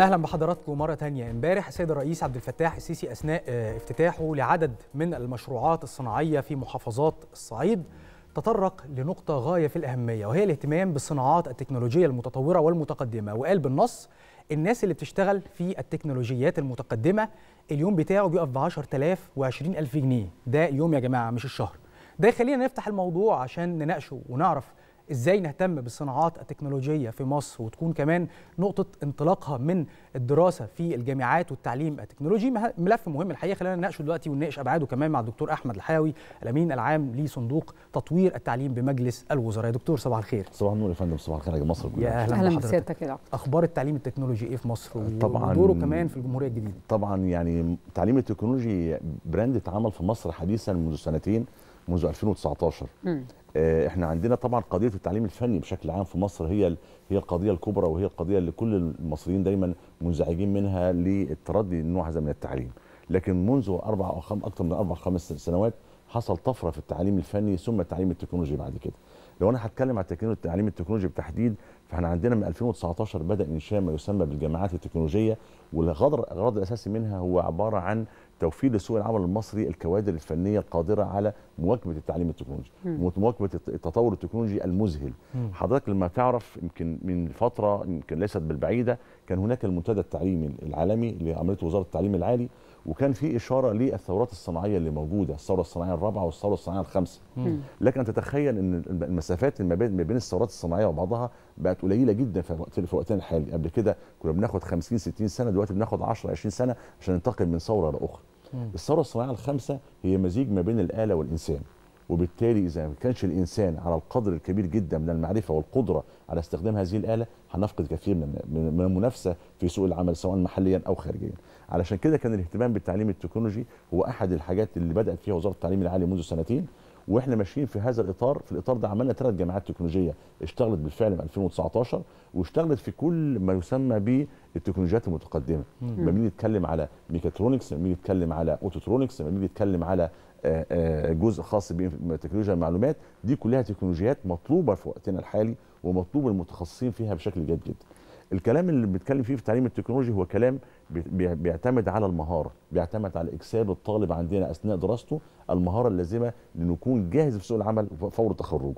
اهلا بحضراتكم مره تانية امبارح السيد الرئيس عبد الفتاح السيسي اثناء آه، افتتاحه لعدد من المشروعات الصناعيه في محافظات الصعيد تطرق لنقطه غايه في الاهميه وهي الاهتمام بالصناعات التكنولوجيه المتطوره والمتقدمه وقال بالنص الناس اللي بتشتغل في التكنولوجيات المتقدمه اليوم بتاعه بيقف ب 10000 و20000 جنيه ده يوم يا جماعه مش الشهر ده خلينا نفتح الموضوع عشان نناقشه ونعرف ازاي نهتم بالصناعات التكنولوجيه في مصر وتكون كمان نقطه انطلاقها من الدراسه في الجامعات والتعليم التكنولوجي ملف مهم الحقيقه خلينا نناقشه دلوقتي ونناقش ابعاده كمان مع الدكتور احمد الحيوي الامين العام لصندوق تطوير التعليم بمجلس الوزراء يا دكتور صباح الخير صباح النور يا فندم صباح الخير يا مصر كلها يا اهلا بسيادتك يا اخبار التعليم التكنولوجي ايه في مصر طبعا ودوره كمان في الجمهوريه الجديده طبعا يعني التعليم التكنولوجي براند اتعمل في مصر حديثا منذ سنتين منذ 2019 م. آه، احنا عندنا طبعا قضيه التعليم الفني بشكل عام في مصر هي هي القضيه الكبرى وهي القضيه اللي كل المصريين دايما منزعجين منها للتردي النوع هذا من التعليم لكن منذ اربع او خم اكثر من اربع خمس سنوات حصل طفره في التعليم الفني ثم التعليم التكنولوجي بعد كده لو انا هتكلم عن التعليم التكنولوجي بالتحديد فاحنا عندنا من 2019 بدا انشاء ما يسمى بالجامعات التكنولوجيه والغرض الاساسي منها هو عباره عن توفير لسوق العمل المصري الكوادر الفنيه القادره على مواكبه التعليم التكنولوجي ومواكبه التطور التكنولوجي المذهل حضرتك لما تعرف يمكن من فتره يمكن ليست بالبعيده كان هناك المنتدى التعليمي العالمي اللي عملته وزاره التعليم العالي وكان في اشاره للثورات الصناعيه اللي موجوده الثوره الصناعيه الرابعه والثوره الصناعيه الخامسه لكن تتخيل ان المسافات ما بين الثورات الصناعيه وبعضها بقت قليله جدا في وقتنا الحالي قبل كده كنا بناخد 50 60 سنه دلوقتي بناخد 10 20 سنه عشان ننتقل من ثوره لاخرى الثوره الصناعيه الخامسه هي مزيج ما بين الاله والانسان وبالتالي اذا ما كانش الانسان على القدر الكبير جدا من المعرفه والقدره على استخدام هذه الاله هنفقد كثير من المنافسه في سوق العمل سواء محليا او خارجيا علشان كده كان الاهتمام بالتعليم التكنولوجي هو احد الحاجات اللي بدات فيها وزاره التعليم العالي منذ سنتين واحنا ماشيين في هذا الاطار في الاطار ده عملنا ثلاث جامعات تكنولوجيه اشتغلت بالفعل من 2019 واشتغلت في كل ما يسمى بالتكنولوجيات المتقدمه لما بنيجي نتكلم على ميكاترونكس لما بنيجي نتكلم على اوتوترونكس لما بنيجي نتكلم على آه، آه، جزء خاص بتكنولوجيا المعلومات دي كلها تكنولوجيات مطلوبه في وقتنا الحالي ومطلوب المتخصصين فيها بشكل جيد جدا الكلام اللي بنتكلم فيه في التعليم التكنولوجي هو كلام بيعتمد على المهاره بيعتمد على اكساب الطالب عندنا اثناء دراسته المهاره اللازمه لنكون جاهز في سوق العمل فور تخرجه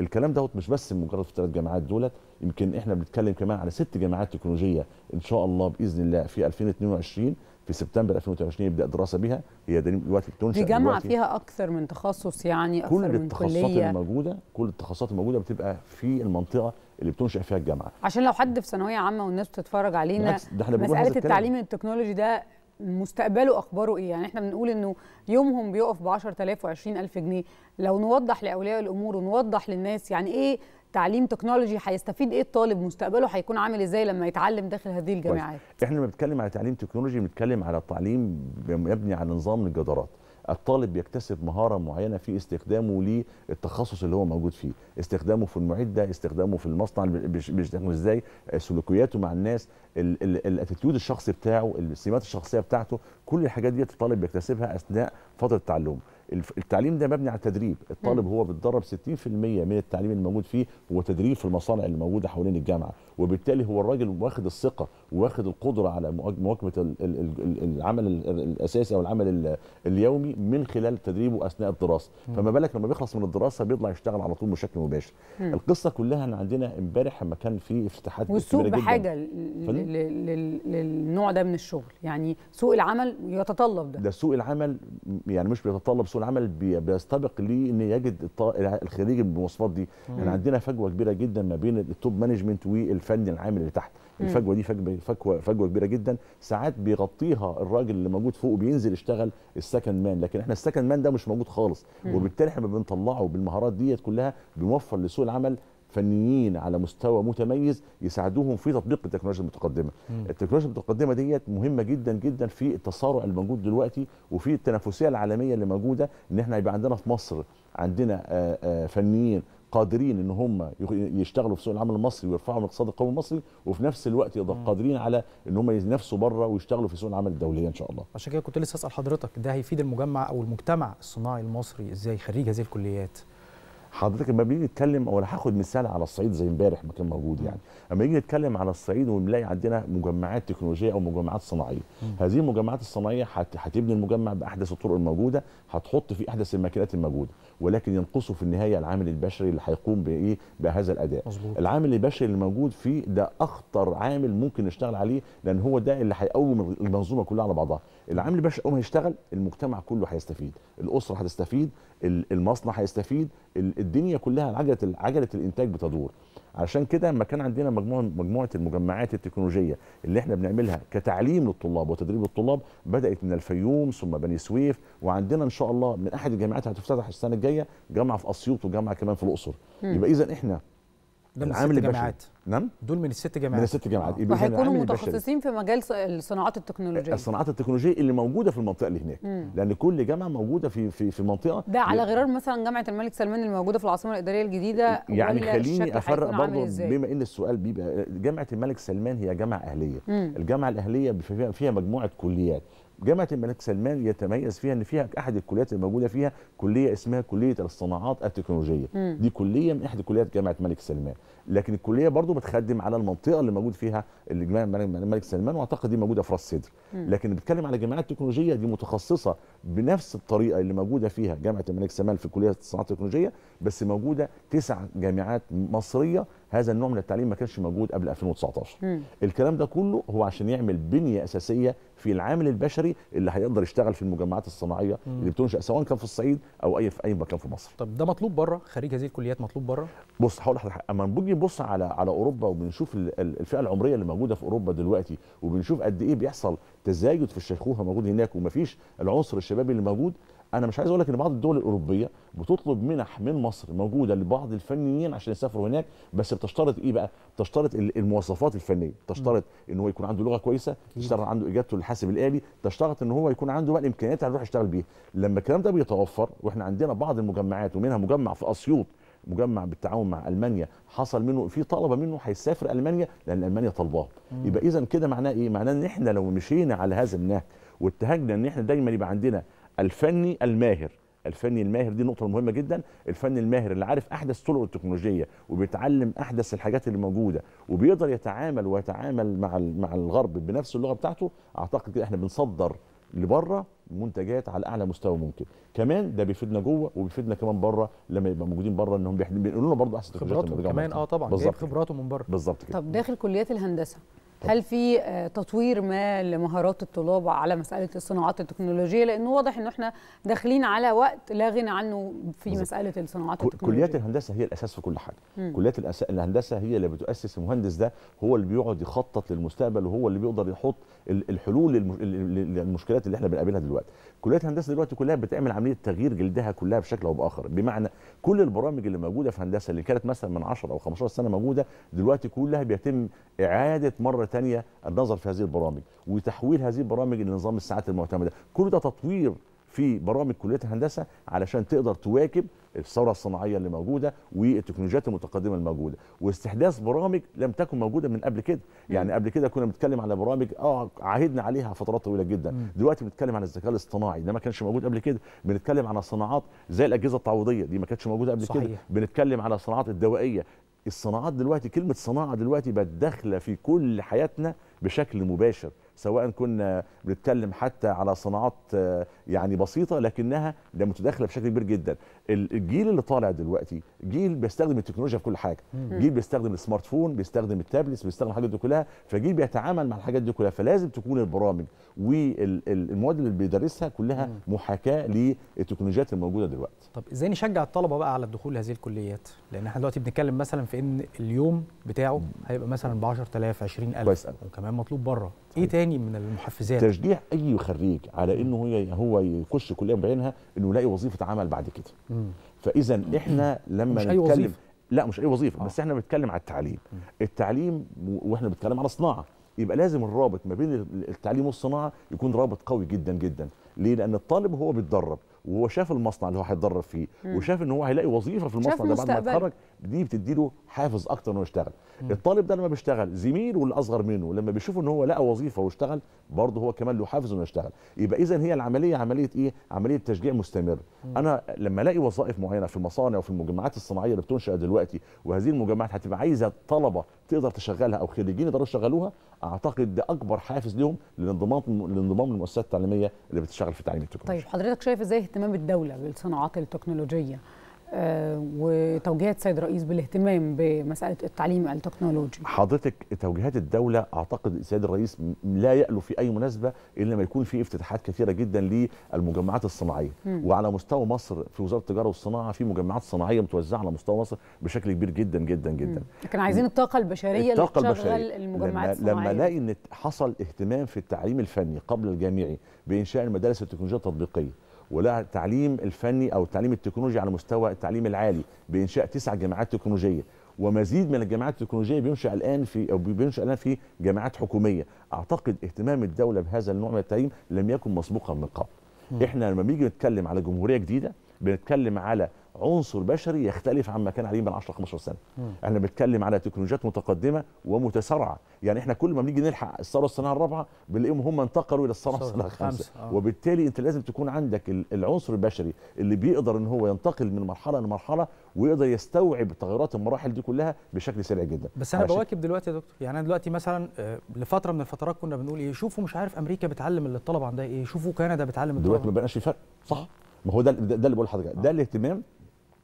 الكلام دوت مش بس مجرد في ثلاث جامعات دولت يمكن احنا بنتكلم كمان على ست جامعات تكنولوجيه ان شاء الله باذن الله في 2022 في سبتمبر 2022 يبدا دراسه بها هي دلوقتي بتنشا دي جامعه فيها اكثر من تخصص يعني اكثر من كليه كل التخصصات الموجوده كل التخصصات الموجوده بتبقى في المنطقه اللي بتنشئ فيها الجامعه عشان لو حد في ثانويه عامه والناس بتتفرج علينا مساله التعليم التكنولوجي ده مستقبله اخباره ايه يعني احنا بنقول انه يومهم بيقف ب 10000 و20000 جنيه لو نوضح لاولياء الامور ونوضح للناس يعني ايه تعليم تكنولوجي هيستفيد ايه الطالب مستقبله هيكون عامل ازاي لما يتعلم داخل هذه الجامعات احنا لما بنتكلم على تعليم تكنولوجي بنتكلم على تعليم مبني على نظام الجدارات الطالب بيكتسب مهاره معينه في استخدامه للتخصص اللي هو موجود فيه استخدامه في المعدة ده استخدامه في المصنع بيستخدمه ازاي آه، سلوكياته مع الناس الاتيتيود الشخصي بتاعه السمات الشخصيه بتاعته كل الحاجات دي الطالب بيكتسبها اثناء فتره تعلمه التعليم ده مبني على التدريب الطالب هو بيتدرب 60% من التعليم الموجود فيه هو تدريب في المصانع اللي موجوده حوالين الجامعه وبالتالي هو الراجل واخد الثقه واخد القدره على مواكبه العمل الاساسي او العمل اليومي من خلال تدريبه اثناء الدراسه فما بالك لما بيخلص من الدراسه بيطلع يشتغل على طول بشكل مباشر القصه كلها ان عندنا امبارح لما كان في افتتاحات والسوق بحاجه للنوع ده من الشغل يعني سوق العمل يتطلب ده ده سوق العمل يعني مش بيتطلب سوق العمل بيستبق ليه ان يجد الخريج بالمواصفات دي احنا يعني عندنا فجوه كبيره جدا ما بين التوب مانجمنت والفن العامل اللي تحت الفجوه دي فجوه فجوه كبيره جدا ساعات بيغطيها الراجل اللي موجود فوق بينزل يشتغل السكند مان لكن احنا السكند مان ده مش موجود خالص وبالتالي احنا بنطلعه بالمهارات ديت كلها بنوفر لسوق العمل فنيين على مستوى متميز يساعدوهم في تطبيق التكنولوجيا المتقدمه مم. التكنولوجيا المتقدمه ديت مهمه جدا جدا في التصارع الموجود دلوقتي وفي التنافسيه العالميه اللي موجوده ان احنا يبقى عندنا في مصر عندنا آآ آه، آآ آه، فنيين قادرين ان هم يشتغلوا في سوق العمل المصري ويرفعوا من الاقتصاد القومي المصري وفي نفس الوقت قادرين على ان هم ينافسوا بره ويشتغلوا في سوق العمل الدوليه ان شاء الله. عشان كده كنت لسه اسال حضرتك ده هيفيد المجمع او المجتمع الصناعي المصري ازاي خريج هذه الكليات؟ حضرتك لما بنيجي نتكلم ولا هاخد مثال على الصعيد زي امبارح ما كان موجود يعني لما نيجي نتكلم على الصعيد ونلاقي عندنا مجمعات تكنولوجيه او مجمعات صناعيه هذه المجمعات الصناعيه هتبني المجمع باحدث الطرق الموجوده هتحط فيه احدث الماكينات الموجوده ولكن ينقصه في النهايه العامل البشري اللي هيقوم بايه بهذا الاداء مزبوط. العامل البشري اللي موجود فيه ده اخطر عامل ممكن نشتغل عليه لان هو ده اللي هيقوم المنظومه كلها على بعضها العامل البشري اول ما يشتغل المجتمع كله هيستفيد الاسره هتستفيد المصنع هيستفيد الدنيا كلها عجله عجله الانتاج بتدور علشان كده لما كان عندنا مجموعه مجموعه المجمعات التكنولوجيه اللي احنا بنعملها كتعليم للطلاب وتدريب للطلاب بدات من الفيوم ثم بني سويف وعندنا ان شاء الله من احد الجامعات هتفتتح السنه الجايه جامعه في اسيوط وجامعه كمان في الاقصر يبقى اذا احنا من العامل البشري نعم دول من الست جامعات من الست جامعات آه. هيكونوا متخصصين في مجال الصناعات التكنولوجيه الصناعات التكنولوجيه اللي موجوده في المنطقه اللي هناك مم. لان كل جامعه موجوده في في في منطقه ده على غرار مثلا جامعه الملك سلمان الموجوده في العاصمه الاداريه الجديده يعني خليني افرق برضه بما ان السؤال بيبقى جامعه الملك سلمان هي جامعه اهليه مم. الجامعه الاهليه فيها مجموعه كليات جامعه الملك سلمان يتميز فيها ان فيها احد الكليات الموجوده فيها كليه اسمها كليه الصناعات التكنولوجيه م. دي كليه من احد كليات جامعه الملك سلمان لكن الكليه برضو بتخدم على المنطقه اللي موجود فيها جامعه الملك سلمان واعتقد دي موجوده في راس صدر لكن بتكلم على جامعات تكنولوجيه دي متخصصه بنفس الطريقه اللي موجوده فيها جامعه الملك سلمان في كليه الصناعات التكنولوجيه بس موجوده تسع جامعات مصريه هذا النوع من التعليم ما كانش موجود قبل 2019 م. الكلام ده كله هو عشان يعمل بنيه اساسيه في العامل البشري اللي هيقدر يشتغل في المجمعات الصناعيه مم. اللي بتنشا سواء كان في الصعيد او اي في اي مكان في مصر طب ده مطلوب بره خريج هذه الكليات مطلوب بره بص هقول لحضرتك اما بنيجي نبص على على اوروبا وبنشوف الفئه العمريه اللي موجوده في اوروبا دلوقتي وبنشوف قد ايه بيحصل تزايد في الشيخوخه موجود هناك ومفيش العنصر الشبابي اللي موجود انا مش عايز اقول لك ان بعض الدول الاوروبيه بتطلب منح من مصر موجوده لبعض الفنيين عشان يسافروا هناك بس بتشترط ايه بقى بتشترط المواصفات الفنيه تشترط ان هو يكون عنده لغه كويسه تشترط عنده اجابته للحاسب الالي تشترط ان هو يكون عنده بقى الامكانيات اللي يروح يشتغل بيها لما الكلام ده بيتوفر واحنا عندنا بعض المجمعات ومنها مجمع في اسيوط مجمع بالتعاون مع المانيا حصل منه في طلبه منه هيسافر المانيا لان المانيا طلباه يبقى اذا كده معناه ايه معناه ان احنا لو مشينا على هذا النهج واتهجنا ان احنا دايما يبقى عندنا الفني الماهر الفني الماهر دي نقطة مهمة جدا الفني الماهر اللي عارف أحدث طرق التكنولوجية وبيتعلم أحدث الحاجات اللي موجودة وبيقدر يتعامل ويتعامل مع مع الغرب بنفس اللغة بتاعته أعتقد كده إحنا بنصدر لبره منتجات على اعلى مستوى ممكن كمان ده بيفيدنا جوه وبيفيدنا كمان بره لما يبقى موجودين بره انهم بيقولوا لنا برضه احسن خبراتهم كمان اه طبعا بالظبط خبراته من بره بالظبط كده طب داخل كليات الهندسه هل في آه، تطوير ما لمهارات الطلاب على مساله الصناعات التكنولوجيه لانه واضح ان احنا داخلين على وقت لا غنى عنه في مساله الصناعات التكنولوجيه كليات الهندسه هي الاساس في كل حاجه مم. كليات الهندسه هي اللي بتؤسس المهندس ده هو اللي بيقعد يخطط للمستقبل وهو اللي بيقدر يحط الحلول للمشكلات اللي احنا بنقابلها دلوقتي كليات هندسه دلوقتي كلها بتعمل عمليه تغيير جلدها كلها بشكل او باخر بمعنى كل البرامج اللي موجوده في هندسه اللي كانت مثلا من 10 او 15 سنه موجوده دلوقتي كلها بيتم اعاده مره ثانيه النظر في هذه البرامج وتحويل هذه البرامج لنظام الساعات المعتمده كل ده تطوير في برامج كليه الهندسه علشان تقدر تواكب الثوره الصناعيه اللي موجوده والتكنولوجيات المتقدمه الموجوده واستحداث برامج لم تكن موجوده من قبل كده يعني قبل كده كنا بنتكلم على برامج اه عهدنا عليها فترات طويله جدا دلوقتي بنتكلم عن الذكاء الاصطناعي ده ما كانش موجود قبل كده بنتكلم على صناعات زي الاجهزه التعويضيه دي ما كانتش موجوده قبل صحيح. كده بنتكلم على صناعات الدوائيه الصناعات دلوقتي كلمه صناعه دلوقتي بقت داخله في كل حياتنا بشكل مباشر سواء كنا بنتكلم حتى على صناعات آه، يعني بسيطه لكنها ده متداخله بشكل كبير جدا الجيل اللي طالع دلوقتي جيل بيستخدم التكنولوجيا في كل حاجه جيل بيستخدم السمارت فون بيستخدم التابلت بيستخدم الحاجات دي كلها فجيل بيتعامل مع الحاجات دي كلها فلازم تكون البرامج والمواد اللي بيدرسها كلها محاكاه للتكنولوجيات الموجوده دلوقتي طب ازاي نشجع الطلبه بقى على الدخول لهذه الكليات لان احنا دلوقتي بنتكلم مثلا في ان اليوم بتاعه هيبقى مثلا ب 10000 20000 وكمان مطلوب بره ايه تاني من المحفزات تشجيع اي خريج على انه هو يخش كليه بعينها انه يلاقي وظيفه عمل بعد كده فاذا احنا لما مش نتكلم أي وظيفة. لا مش اي وظيفه آه. بس احنا بنتكلم على التعليم التعليم واحنا بنتكلم على صناعه يبقى لازم الرابط ما بين التعليم والصناعه يكون رابط قوي جدا جدا ليه لان الطالب هو بيتدرب وهو شاف المصنع اللي هو هيتدرب فيه مم. وشاف ان هو هيلاقي وظيفه في المصنع ده بعد ما يتخرج دي بتديله حافز اكتر انه يشتغل مم. الطالب ده لما بيشتغل زميله اللي اصغر منه لما بيشوف ان هو لقى وظيفه واشتغل برضه هو كمان له حافز انه يشتغل يبقى اذا هي العمليه عمليه ايه عمليه تشجيع مستمر مم. انا لما الاقي وظائف معينه في المصانع وفي المجمعات الصناعيه اللي بتنشا دلوقتي وهذه المجمعات هتبقى عايزه طلبه تقدر تشغلها او خريجين يقدروا يشغلوها اعتقد ده اكبر حافز لهم للانضمام للانضمام للمؤسسات التعليميه اللي بتشتغل في تعليم التكنولوجيا طيب حضرتك شايف ازاي اهتمام الدوله بالصناعات التكنولوجيه آه، وتوجيهات سيد الرئيس بالاهتمام بمساله التعليم التكنولوجي. حضرتك توجيهات الدوله اعتقد السيد الرئيس لا يألو في اي مناسبه الا لما يكون في افتتاحات كثيره جدا للمجمعات الصناعيه م. وعلى مستوى مصر في وزاره التجاره والصناعه في مجمعات صناعيه متوزعه على مستوى مصر بشكل كبير جدا جدا جدا. لكن عايزين الطاقه البشريه الطاقة اللي تشغل المجمعات الصناعيه. لما الاقي ان حصل اهتمام في التعليم الفني قبل الجامعي بانشاء المدارس التكنولوجيه التطبيقيه ولا التعليم الفني او التعليم التكنولوجي على مستوى التعليم العالي بانشاء تسع جامعات تكنولوجيه ومزيد من الجامعات التكنولوجيه بينشا الان في او بينشا الان في جامعات حكوميه اعتقد اهتمام الدوله بهذا النوع من التعليم لم يكن مسبوقا من قبل احنا لما بنيجي نتكلم على جمهوريه جديده بنتكلم على عنصر بشري يختلف عما كان عليه من 10 15 سنه احنا بنتكلم على تكنولوجيات متقدمه ومتسارعه يعني احنا كل ما بنيجي نلحق الثوره الصناعيه الرابعه بنلاقيهم هم انتقلوا الى الثوره الصناعيه الخامسه آه. وبالتالي انت لازم تكون عندك العنصر البشري اللي بيقدر ان هو ينتقل من مرحله لمرحله ويقدر يستوعب تغيرات المراحل دي كلها بشكل سريع جدا بس انا بواكب دلوقتي يا دكتور يعني انا دلوقتي مثلا آه، لفتره من الفترات كنا بنقول ايه شوفوا مش عارف امريكا بتعلم اللي الطلبه عندها ايه شوفوا كندا بتعلم الطلبه دلوقتي ما بقاش في فرق صح ما هو ده ده اللي بقول لحضرتك آه. ده الاهتمام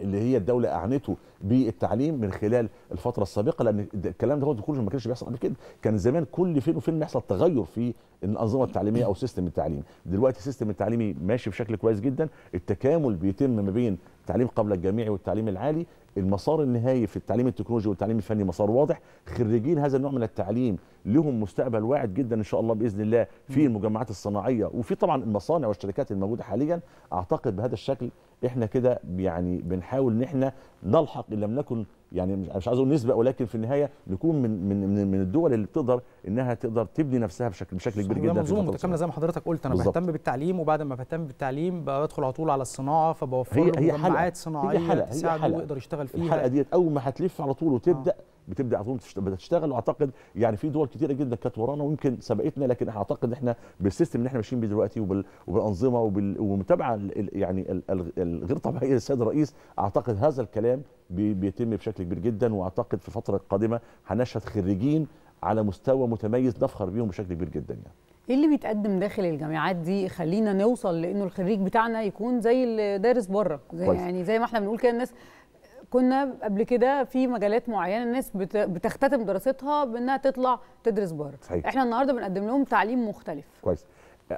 اللي هي الدوله اعنته بالتعليم من خلال الفتره السابقه لان الكلام ده كله ما كانش بيحصل قبل كده كان زمان كل فين وفين بيحصل تغير في الانظمه التعليميه او سيستم التعليم دلوقتي السيستم التعليمي ماشي بشكل كويس جدا التكامل بيتم ما بين التعليم قبل الجامعي والتعليم العالي المسار النهائي في التعليم التكنولوجي والتعليم الفني مسار واضح خريجين هذا النوع من التعليم لهم مستقبل واعد جدا ان شاء الله باذن الله في المجمعات الصناعيه وفي طبعا المصانع والشركات الموجوده حاليا اعتقد بهذا الشكل احنا كده يعني بنحاول ان احنا نلحق ان لم نكن يعني مش عايز اقول نسبه ولكن في النهايه نكون من من من الدول اللي بتقدر انها تقدر تبني نفسها بشكل بشكل كبير جدا منظومه متكامله زي ما حضرتك قلت انا بالزبط. بهتم بالتعليم وبعد ما بهتم بالتعليم بدخل على طول على الصناعه فبوفر له مجموعات صناعيه تساعده ويقدر يشتغل فيها الحلقه ديت اول ما هتلف على طول وتبدا آه. بتبدا على طول بتشتغل واعتقد يعني في دول كثيره جدا كانت ورانا ويمكن سبقتنا لكن اعتقد احنا بالسيستم اللي احنا ماشيين بيه دلوقتي وبالانظمه ومتابعه يعني الغير طبيعيه للسيد الرئيس اعتقد هذا الكلام بيتم بشكل كبير جدا واعتقد في الفتره القادمه هنشهد خريجين على مستوى متميز نفخر بيهم بشكل كبير جدا يعني. ايه اللي بيتقدم داخل الجامعات دي خلينا نوصل لانه الخريج بتاعنا يكون زي اللي دارس بره زي يعني زي ما احنا بنقول كده الناس كنا قبل كده في مجالات معينه الناس بتختتم دراستها بانها تطلع تدرس بره صحيح. احنا النهارده بنقدم لهم تعليم مختلف كويس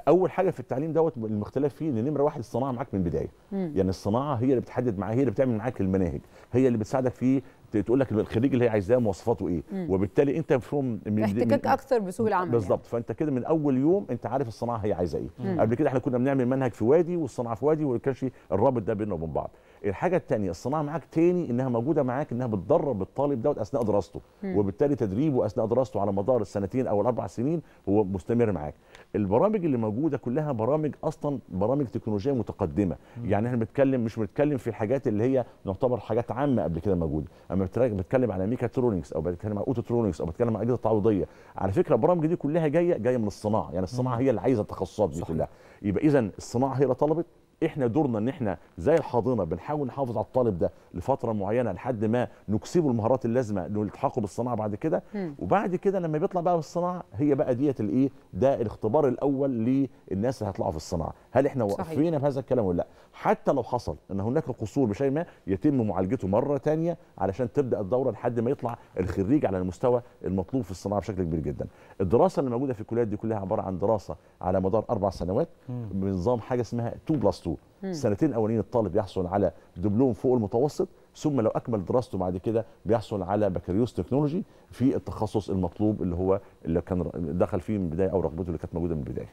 اول حاجه في التعليم دوت المختلف فيه ان نمره واحد الصناعه معاك من البدايه يعني الصناعه هي اللي بتحدد معاك هي اللي بتعمل معاك المناهج هي اللي بتساعدك في تقول لك الخريج اللي هي عايزاه مواصفاته ايه مم. وبالتالي انت مفهوم من احتكاك اكثر بسوق العمل يعني. بالظبط يعني. فانت كده من اول يوم انت عارف الصناعه هي عايزه ايه مم. قبل كده احنا كنا بنعمل منهج في وادي والصناعه في وادي وما كانش الرابط ده بيننا وبين بعض الحاجه الثانيه الصناعه معاك تاني انها موجوده معاك انها بتدرب الطالب دوت اثناء دراسته مم. وبالتالي تدريبه اثناء دراسته على مدار السنتين او الاربع سنين هو مستمر معاك البرامج اللي موجوده كلها برامج اصلا برامج تكنولوجيه متقدمه مم. يعني احنا بنتكلم مش بنتكلم في الحاجات اللي هي تعتبر حاجات عامه قبل كده موجوده اما بتكلم على ميكاترونكس او بتكلم على اوتوترونكس او بتكلم على اجهزه تعويضيه على فكره البرامج دي كلها جايه جايه من الصناعه يعني الصناعه هي اللي عايزه التخصصات دي صحيح. كلها يبقى اذا الصناعه هي اللي طلبت احنا دورنا ان احنا زي الحاضنه بنحاول نحافظ على الطالب ده لفتره معينه لحد ما نكسبه المهارات اللازمه للحاقه بالصناعه بعد كده وبعد كده لما بيطلع بقى بالصناعه هي بقى ديت الايه ده الاختبار الاول للناس اللي هيطلعوا في الصناعه هل احنا وقفينا بهذا الكلام ولا لا حتى لو حصل ان هناك قصور بشيء ما يتم معالجته مره ثانيه علشان تبدا الدوره لحد ما يطلع الخريج على المستوى المطلوب في الصناعه بشكل كبير جدا الدراسه اللي موجوده في الكليات دي كلها عباره عن دراسه على مدار اربع سنوات بنظام حاجه اسمها 2 بلس دراسته السنتين الاولين الطالب يحصل على دبلوم فوق المتوسط ثم لو اكمل دراسته بعد كده بيحصل على بكالوريوس تكنولوجي في التخصص المطلوب اللي هو اللي كان دخل فيه من البدايه او رغبته اللي كانت موجوده من البدايه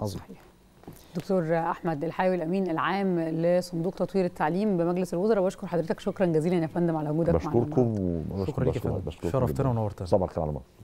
عظيم صحيح دكتور احمد الحيوي الامين العام لصندوق تطوير التعليم بمجلس الوزراء واشكر حضرتك شكرا جزيلا يا فندم على وجودك معنا بشكركم وشكرا لك شرفتنا ونورتنا صباح الخير على مصر